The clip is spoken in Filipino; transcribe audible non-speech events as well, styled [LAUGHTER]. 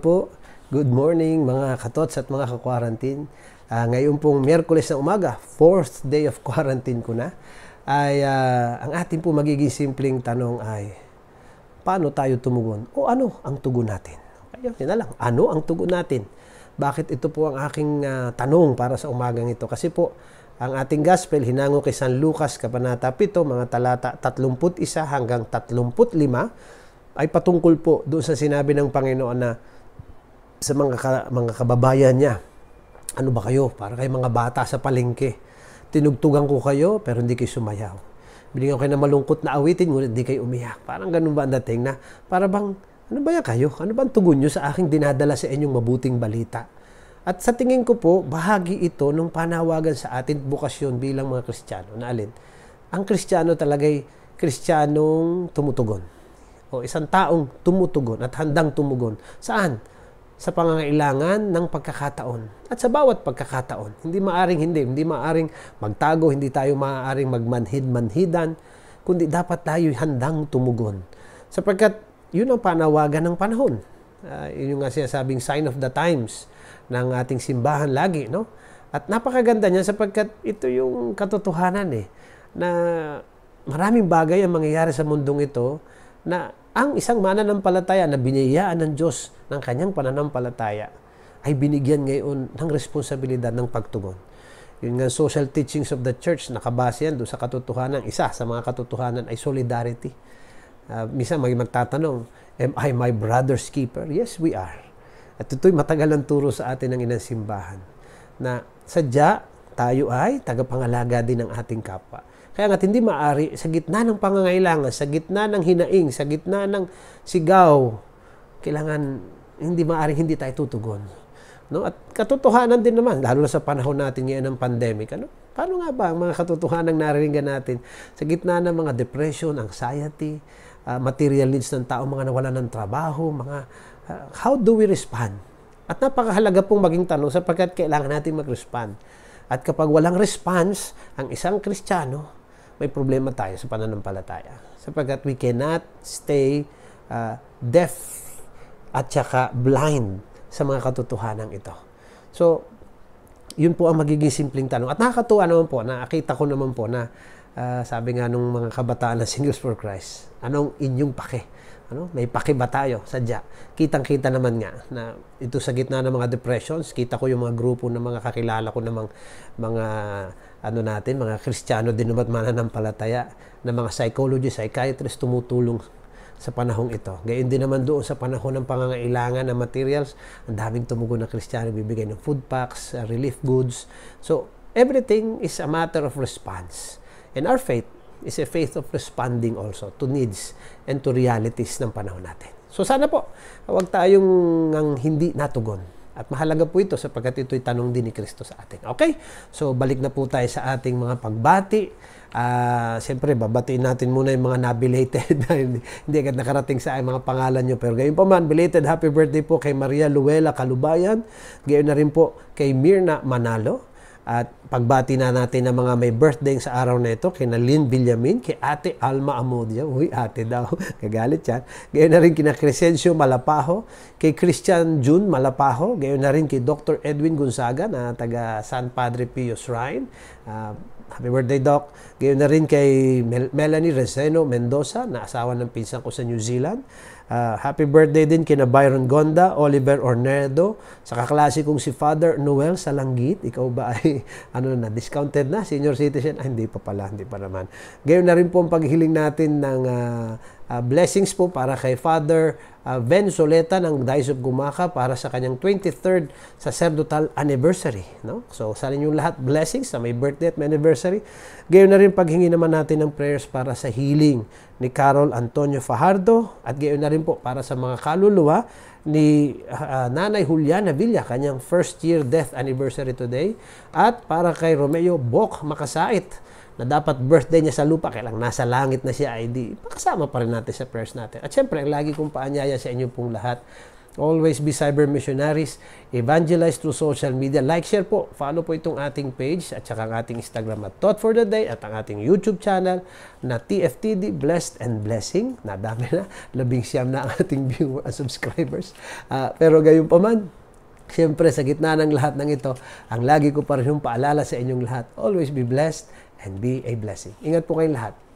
po. Good morning mga katots at mga ka-quarantine. Uh, ngayon pong Miyerkules na umaga, fourth day of quarantine ko na, ay uh, ang ating po magiging simpleng tanong ay, paano tayo tumugon? O ano ang tugon natin? Ayun, yun na lang. Ano ang tugon natin? Bakit ito po ang aking uh, tanong para sa umagang ito? Kasi po, ang ating gospel hinango kay San Lucas, Kabanata 7, mga talata 31 hanggang 35, ay patungkol po doon sa sinabi ng Panginoon na sa mga, ka, mga kababayan niya, ano ba kayo? Para kayo mga bata sa palengke. Tinugtugan ko kayo pero hindi kayo sumayaw. Binigyan ko kayo ng malungkot na awitin ngunit hindi kayo umiyak. Parang ganun ba ang dating na para bang ano ba yan kayo? Ano ba ang tugon nyo sa aking dinadala sa inyong mabuting balita? At sa tingin ko po, bahagi ito ng panawagan sa atin bukasyon bilang mga Kristiyano na alin, ang Kristiyano talaga'y Kristiyanong tumutugon. O isang taong tumutugon at handang tumugon. Saan? sa pangangailangan ng pagkakataon. At sa bawat pagkakataon, hindi maaring hindi, hindi maaring magtago, hindi tayo maaring magmanhid-manhidan, kundi dapat tayo handang tumugon. Sapagkat yun ang panawagan ng panahon. Uh, yun yung nga sinasabing sign of the times ng ating simbahan lagi, no? At napakaganda niya sapagkat ito yung katotohanan eh, na maraming bagay ang mangyayari sa mundong ito na ang isang mananampalataya na biniyayaan ng Diyos ng kanyang pananampalataya ay binigyan ngayon ng responsibilidad ng pagtugon. Yun nga, social teachings of the church, nakabase yan doon sa katotohanan. Isa sa mga katotohanan ay solidarity. Uh, ah, misa may magtatanong, am I my brother's keeper? Yes, we are. At ito'y matagal ang turo sa atin ng inang simbahan na sadya tayo ay tagapangalaga din ng ating kapwa. Kaya nga hindi maari, sa gitna ng pangangailangan, sa gitna ng hinaing, sa gitna ng sigaw, kailangan hindi maari hindi tayo tutugon. No? At katotohanan din naman, lalo na sa panahon natin ngayon ng pandemic, ano? paano nga ba ang mga katotohanan nariringan natin sa gitna ng mga depression, anxiety, uh, material needs ng tao, mga nawalan ng trabaho, mga uh, how do we respond? At napakahalaga pong maging tanong sapagkat kailangan natin mag-respond. At kapag walang response, ang isang Kristiyano, may problema tayo sa pananampalataya. Sapagkat we cannot stay uh, deaf at saka blind sa mga katotohanan ito. So, yun po ang magiging simpleng tanong. At nakakatuwa naman po, nakakita ko naman po na uh, sabi nga nung mga kabataan na [LAUGHS] Singles for Christ, anong inyong pake ano? May pakiba tayo, sadya. Kitang-kita naman nga na ito sa gitna ng mga depressions, kita ko yung mga grupo ng mga kakilala ko namang mga, ano natin, mga Kristiyano din naman mananampalataya na mga psychologist, psychiatrist tumutulong sa panahong ito. Gayun din naman doon sa panahon ng pangangailangan ng materials, ang daming tumugon na Kristiyano bibigay ng food packs, relief goods. So, everything is a matter of response. And our faith is a faith of responding also to needs and to realities ng panahon natin. So sana po, huwag tayong ang hindi natugon. At mahalaga po ito sapagkat ito'y tanong din ni Kristo sa atin. Okay? So balik na po tayo sa ating mga pagbati. Uh, Siyempre, babatiin natin muna yung mga na-belated. [LAUGHS] hindi agad nakarating sa akin mga pangalan nyo. Pero gayon pa man, belated happy birthday po kay Maria Luela Kalubayan. Gayon na rin po kay Mirna Manalo. At pagbati na natin ng mga may birthday sa araw na ito, kina Lynn Villamin, kay Ate Alma Amodia, uy, ate daw, [LAUGHS] kagalit yan. Gayon na rin kina Crescencio Malapaho, kay Christian June Malapaho, gayon na rin kay Dr. Edwin Gonzaga na taga San Padre Pio Shrine. Uh, ah, Happy birthday, Doc. Gayon na rin kay Mel- Melanie Reseno Mendoza, na asawa ng pinsan ko sa New Zealand. Uh, happy birthday din kina Byron Gonda, Oliver Ornedo, sa kaklase kong si Father Noel Salanggit. Ikaw ba ay [LAUGHS] ano na, discounted na, senior citizen? Ay, ah, hindi pa pala, hindi pa naman. Gayon na rin po ang paghiling natin ng uh, Uh, blessings po para kay Father uh, Ben ng Dice of Gumaka para sa kanyang 23rd sacerdotal anniversary. No? So, sa yung lahat blessings sa may birthday at may anniversary. Gayon na rin paghingi naman natin ng prayers para sa healing ni Carol Antonio Fajardo at gayon na rin po para sa mga kaluluwa ni uh, Nanay Juliana Villa, kanyang first year death anniversary today at para kay Romeo Bok Makasait na dapat birthday niya sa lupa, kailang nasa langit na siya, ay di, pakasama pa rin natin sa prayers natin. At syempre, lagi kong paanyaya sa inyo pong lahat, always be cyber missionaries, evangelize through social media, like, share po, follow po itong ating page at saka ang ating Instagram at Thought for the Day at ang ating YouTube channel na TFTD Blessed and Blessing. Nadami na, [LAUGHS] labing siyam na ang ating viewers [LAUGHS] and subscribers. Uh, pero gayon pa man, Siyempre, sa gitna ng lahat ng ito, ang lagi ko pa rin yung paalala sa inyong lahat, always be blessed and be a blessing. Ingat po kayong lahat.